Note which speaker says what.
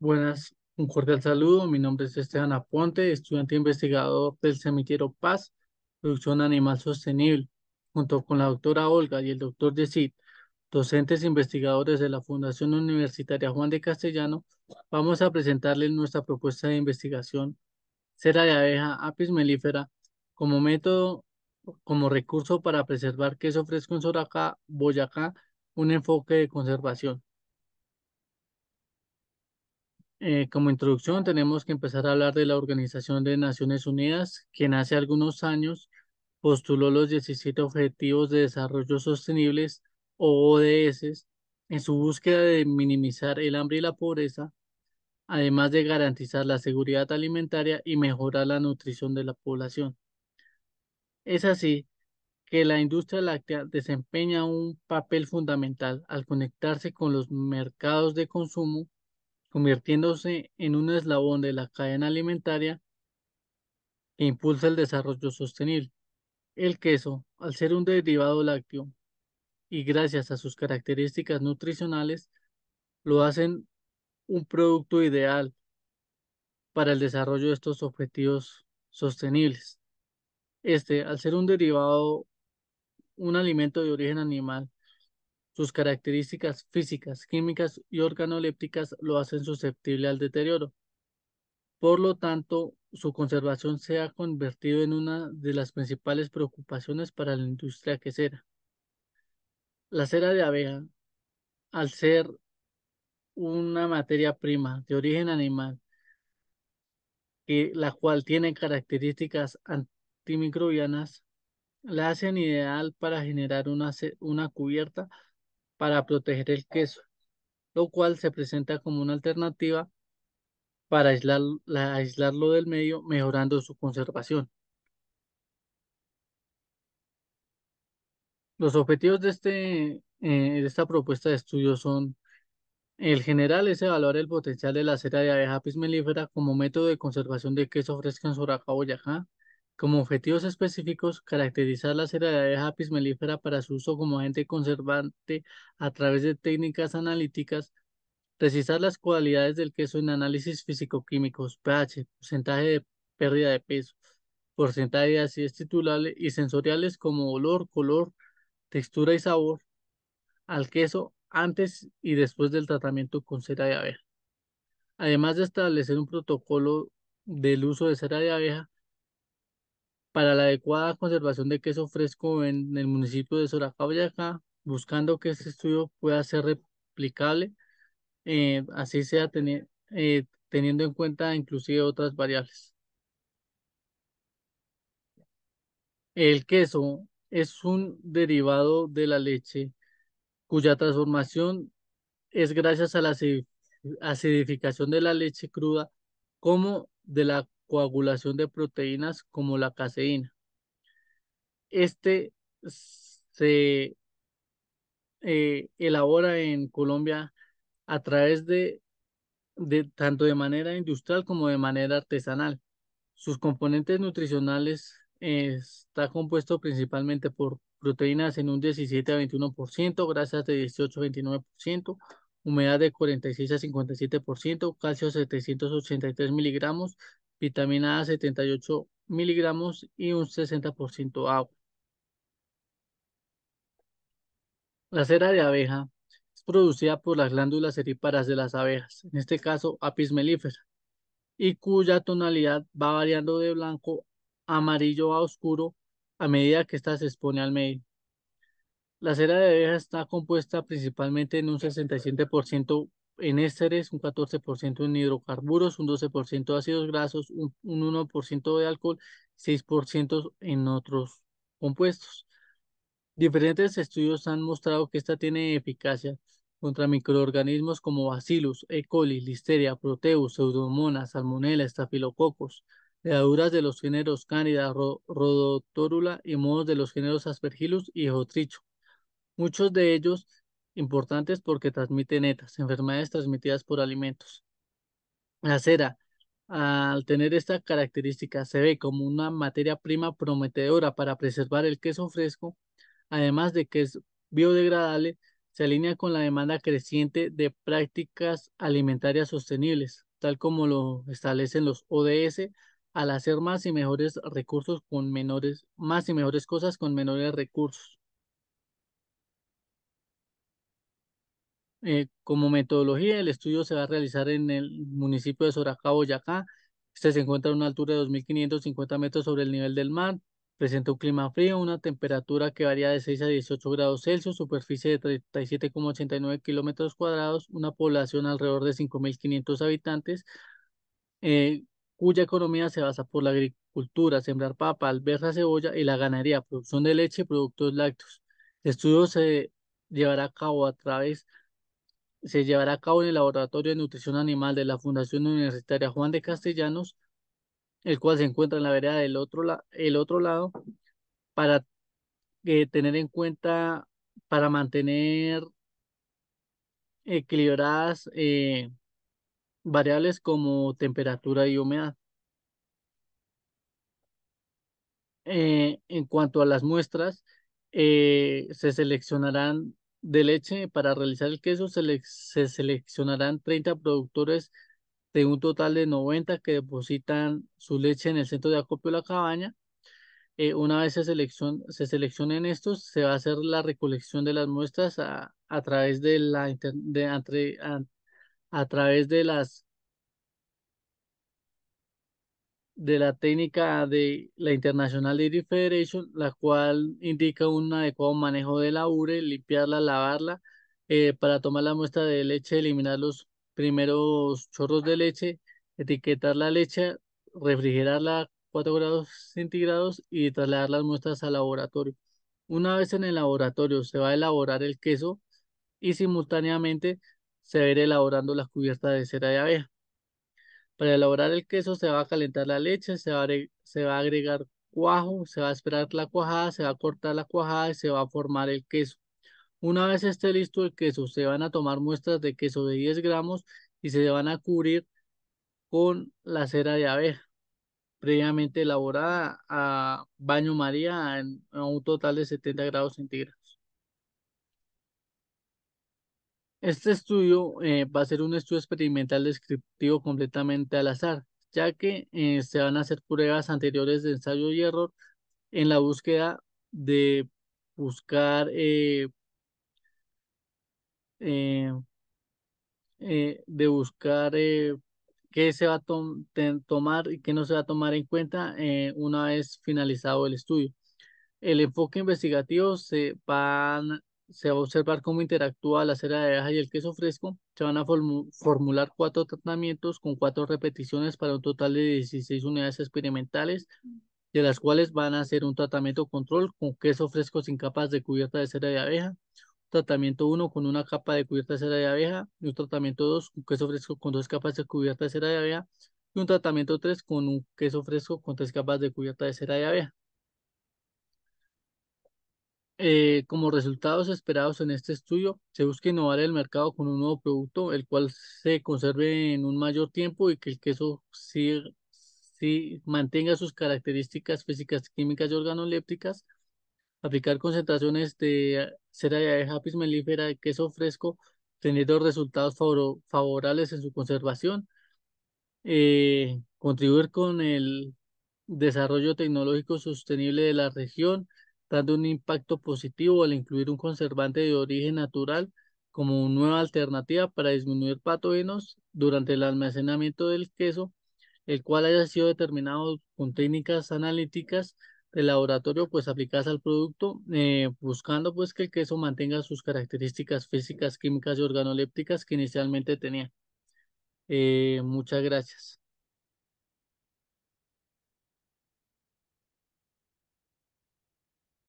Speaker 1: Buenas, un cordial saludo. Mi nombre es Esteban Aponte, estudiante investigador del Cementerio Paz, Producción Animal Sostenible, junto con la doctora Olga y el doctor Yesid, docentes investigadores de la Fundación Universitaria Juan de Castellano, vamos a presentarles nuestra propuesta de investigación cera de abeja apis melífera, como método, como recurso para preservar queso fresco en Soracá, Boyacá, un enfoque de conservación. Eh, como introducción tenemos que empezar a hablar de la Organización de Naciones Unidas, quien hace algunos años postuló los 17 Objetivos de Desarrollo Sostenibles o ODS en su búsqueda de minimizar el hambre y la pobreza, además de garantizar la seguridad alimentaria y mejorar la nutrición de la población. Es así que la industria láctea desempeña un papel fundamental al conectarse con los mercados de consumo convirtiéndose en un eslabón de la cadena alimentaria que impulsa el desarrollo sostenible. El queso, al ser un derivado lácteo y gracias a sus características nutricionales, lo hacen un producto ideal para el desarrollo de estos objetivos sostenibles. Este, al ser un derivado, un alimento de origen animal, sus características físicas, químicas y organolépticas lo hacen susceptible al deterioro. Por lo tanto, su conservación se ha convertido en una de las principales preocupaciones para la industria quesera. La cera de abeja, al ser una materia prima de origen animal, la cual tiene características antimicrobianas, la hacen ideal para generar una, una cubierta para proteger el queso, lo cual se presenta como una alternativa para aislarlo del medio, mejorando su conservación. Los objetivos de, este, eh, esta propuesta de estudio son, el general es evaluar el potencial de la cera de abeja pismelífera como método de conservación de queso fresco en Soracá, Boyacá, como objetivos específicos, caracterizar la cera de abeja mellifera para su uso como agente conservante a través de técnicas analíticas, precisar las cualidades del queso en análisis físico-químicos, pH, porcentaje de pérdida de peso, porcentaje de acidez titulares y sensoriales como olor, color, textura y sabor al queso antes y después del tratamiento con cera de abeja. Además de establecer un protocolo del uso de cera de abeja, para la adecuada conservación de queso fresco en el municipio de acá, buscando que este estudio pueda ser replicable, eh, así sea eh, teniendo en cuenta inclusive otras variables. El queso es un derivado de la leche cuya transformación es gracias a la acidificación de la leche cruda como de la coagulación de proteínas como la caseína. Este se eh, elabora en Colombia a través de, de tanto de manera industrial como de manera artesanal. Sus componentes nutricionales eh, está compuesto principalmente por proteínas en un 17 a 21%, grasas de 18 a 29%, humedad de 46 a 57%, calcio 783 miligramos vitamina A 78 miligramos y un 60% agua. La cera de abeja es producida por las glándulas ceríparas de las abejas, en este caso apis melífera, y cuya tonalidad va variando de blanco a amarillo a oscuro a medida que ésta se expone al medio. La cera de abeja está compuesta principalmente en un 67% en ésteres, un 14% en hidrocarburos, un 12% en ácidos grasos, un, 1% de alcohol, 6% en otros compuestos. Diferentes estudios han mostrado que esta tiene eficacia contra microorganismos como bacillus, E. coli, listeria, proteus, pseudomonas, salmonella, estafilococos, levaduras de los géneros cánida, rhodotorula y modos de los géneros aspergillus y jotricho. Muchos de ellos importantes porque transmiten ETAs, enfermedades transmitidas por alimentos. La cera, al tener esta característica, se ve como una materia prima prometedora para preservar el queso fresco, además de que es biodegradable, se alinea con la demanda creciente de prácticas alimentarias sostenibles, tal como lo establecen los ODS, al hacer más y mejores recursos con menores, más y mejores cosas con menores recursos. Eh, como metodología, el estudio se va a realizar en el municipio de Soracá, Boyacá. Este se encuentra a una altura de 2.550 metros sobre el nivel del mar. Presenta un clima frío, una temperatura que varía de 6 a 18 grados Celsius, superficie de 37,89 kilómetros cuadrados, una población alrededor de 5.500 habitantes, eh, cuya economía se basa por la agricultura, sembrar papa, alberja, cebolla y la ganadería, producción de leche y productos lácteos. El estudio se llevará a cabo a través se llevará a cabo en el Laboratorio de Nutrición Animal de la Fundación Universitaria Juan de Castellanos, el cual se encuentra en la vereda del otro, el otro lado, para eh, tener en cuenta, para mantener equilibradas eh, variables como temperatura y humedad. Eh, en cuanto a las muestras, se seleccionarán de leche para realizar el queso se, seleccionarán 30 productores de un total de 90 que depositan su leche en el centro de acopio de la cabaña. Eh, una vez se, se seleccionen estos, se va a hacer la recolección de las muestras a, a través de la de, entre, a través de las de la técnica de la International Dairy Federation, la cual indica un adecuado manejo de la ure, limpiarla, lavarla, eh, para tomar la muestra de leche, eliminar los primeros chorros de leche, etiquetar la leche, refrigerarla a 4 grados centígrados y trasladar las muestras al laboratorio. Una vez en el laboratorio se va a elaborar el queso y simultáneamente se ir elaborando las cubiertas de cera de abeja. Para elaborar el queso se va a calentar la leche, se va a, agregar cuajo, se va a esperar la cuajada, se va a cortar la cuajada y se va a formar el queso. Una vez esté listo el queso, se van a tomar muestras de queso de 10 gramos y se van a cubrir con la cera de abeja previamente elaborada a baño María en un total de 70 grados centígrados. Este estudio eh, va a ser un estudio experimental descriptivo completamente al azar, ya que eh, se van a hacer pruebas anteriores de ensayo y error en la búsqueda de buscar eh, de buscar qué se va a tomar y qué no se va a tomar en cuenta una vez finalizado el estudio. El enfoque investigativo se van se va a observar cómo interactúa la cera de abeja y el queso fresco. Se van a formular cuatro tratamientos con cuatro repeticiones para un total de 16 unidades experimentales, de las cuales van a hacer un tratamiento control con queso fresco sin capas de cubierta de cera de abeja, tratamiento 1 con una capa de cubierta de cera de abeja, y un tratamiento 2 con queso fresco con dos capas de cubierta de cera de abeja, y un tratamiento 3 con un queso fresco con tres capas de cubierta de cera de abeja. Eh, como resultados esperados en este estudio, se busca innovar el mercado con un nuevo producto, el cual se conserve en un mayor tiempo y que el queso sí, mantenga sus características físicas, químicas y organolépticas. Aplicar concentraciones de cera de abeja melífera de queso fresco, teniendo resultados favorables en su conservación. Eh, contribuir con el desarrollo tecnológico sostenible de la región dando un impacto positivo al incluir un conservante de origen natural como una nueva alternativa para disminuir patógenos durante el almacenamiento del queso, el cual haya sido determinado con técnicas analíticas de laboratorio pues aplicadas al producto, eh, buscando pues que el queso mantenga sus características físicas, químicas y organolépticas que inicialmente tenía. Eh, muchas gracias.